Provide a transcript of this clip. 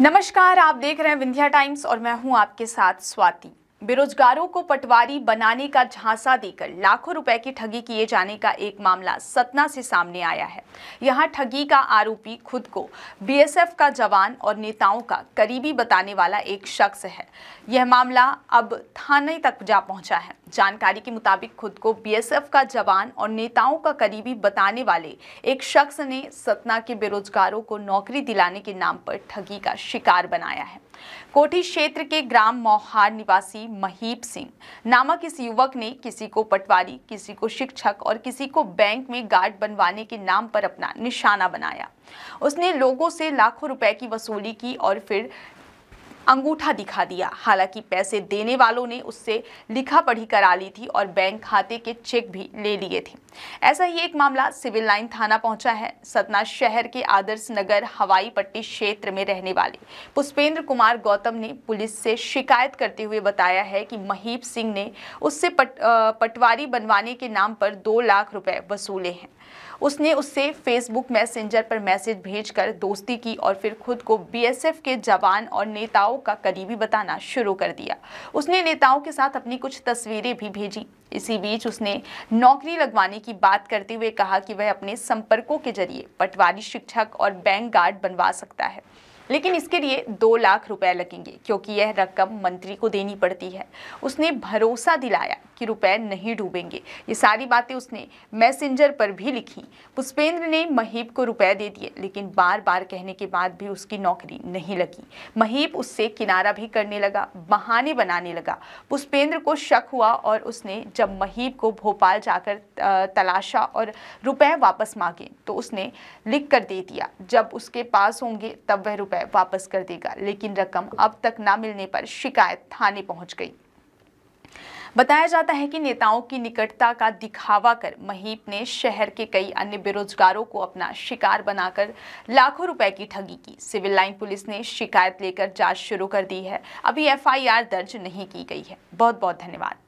नमस्कार आप देख रहे हैं विंध्या टाइम्स और मैं हूं आपके साथ स्वाति बेरोजगारों को पटवारी बनाने का झांसा देकर लाखों रुपए की ठगी किए जाने का एक मामला सतना से सामने आया है यहां ठगी का आरोपी खुद को बीएसएफ का जवान और नेताओं का करीबी बताने वाला एक शख्स है यह मामला अब थाने तक जा पहुंचा है जानकारी के मुताबिक खुद को बीएसएफ का जवान और नेताओं का करीबी बताने वाले एक शख्स ने सतना के बेरोजगारों को नौकरी दिलाने के नाम पर ठगी का शिकार बनाया है कोठी क्षेत्र के ग्राम मौहार निवासी निवासी महीप सिंह नामक इस युवक ने किसी को पटवारी किसी को शिक्षक और किसी को बैंक में गार्ड बनवाने के नाम पर अपना निशाना बनाया उसने लोगों से लाखों रुपए की वसूली की और फिर अंगूठा दिखा दिया हालांकि पैसे देने वालों ने उससे लिखा पढ़ी करा ली थी और बैंक खाते के चेक भी ले लिए थे ऐसा ही एक मामला सिविल लाइन थाना पहुंचा है सतना शहर के आदर्श नगर हवाई पट्टी क्षेत्र में रहने वाले पुष्पेंद्र कुमार गौतम ने पुलिस से शिकायत करते हुए बताया है कि महीप सिंह ने उससे पट, पटवारी बनवाने के नाम पर दो लाख रुपए वसूले हैं उसने उससे फेसबुक मैसेंजर पर मैसेज भेजकर दोस्ती की और फिर खुद को बीएसएफ के जवान और नेताओं नेताओं का करीबी बताना शुरू कर दिया उसने नेताओं के साथ अपनी कुछ तस्वीरें भी भेजी इसी बीच उसने नौकरी लगवाने की बात करते हुए कहा कि वह अपने संपर्कों के जरिए पटवारी शिक्षक और बैंक गार्ड बनवा सकता है लेकिन इसके लिए दो लाख रुपए लगेंगे क्योंकि यह रकम मंत्री को देनी पड़ती है उसने भरोसा दिलाया कि रुपए नहीं डूबेंगे ये सारी बातें उसने मैसेंजर पर भी लिखी पुष्पेंद्र ने महीब को रुपए दे दिए लेकिन बार बार कहने के बाद भी उसकी नौकरी नहीं लगी महीब उससे किनारा भी करने लगा बहाने बनाने लगा पुष्पेंद्र को शक हुआ और उसने जब महीब को भोपाल जाकर तलाशा और रुपए वापस मांगे तो उसने लिख कर दे दिया जब उसके पास होंगे तब वह रुपए रुपए वापस कर देगा लेकिन रकम अब तक न मिलने पर शिकायत थाने पहुंच गई बताया जाता है कि नेताओं की निकटता का दिखावा कर महीप ने शहर के कई अन्य बेरोजगारों को अपना शिकार बनाकर लाखों रुपए की ठगी की सिविल लाइन पुलिस ने शिकायत लेकर जांच शुरू कर दी है अभी एफआईआर दर्ज नहीं की गई है बहुत बहुत धन्यवाद